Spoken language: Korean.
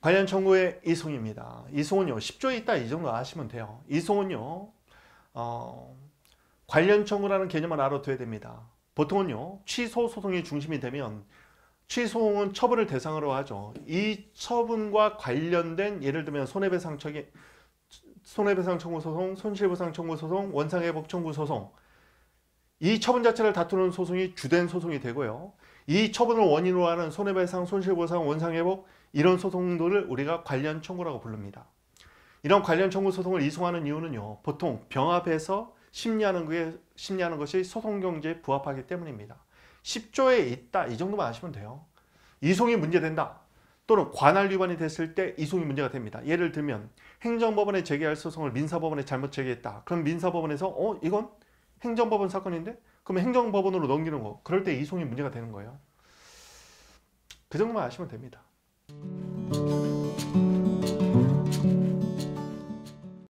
관련 청구의 이송입니다. 이송은요 10조에 있다 이 정도 아시면 돼요. 이송은요 어, 관련 청구라는 개념을 알아둬야 됩니다. 보통은요 취소 소송이 중심이 되면 취소송은 처분을 대상으로 하죠. 이 처분과 관련된 예를 들면 손해배상 청구, 손해배상 청구 소송, 손실보상 청구 소송, 원상회복 청구 소송 이 처분 자체를 다투는 소송이 주된 소송이 되고요. 이 처분을 원인으로 하는 손해배상, 손실보상, 원상회복 이런 소송들을 우리가 관련 청구라고 부릅니다. 이런 관련 청구 소송을 이송하는 이유는요. 보통 병합해서 심리하는, 게, 심리하는 것이 소송 경제에 부합하기 때문입니다. 10조에 있다 이 정도만 아시면 돼요. 이송이 문제된다 또는 관할 위반이 됐을 때 이송이 문제가 됩니다. 예를 들면 행정법원에 제기할 소송을 민사법원에 잘못 제기했다. 그럼 민사법원에서 어 이건 행정법원 사건인데 그러면 행정법원으로 넘기는 거 그럴 때 이송이 문제가 되는 거예요. 그 정도만 아시면 됩니다.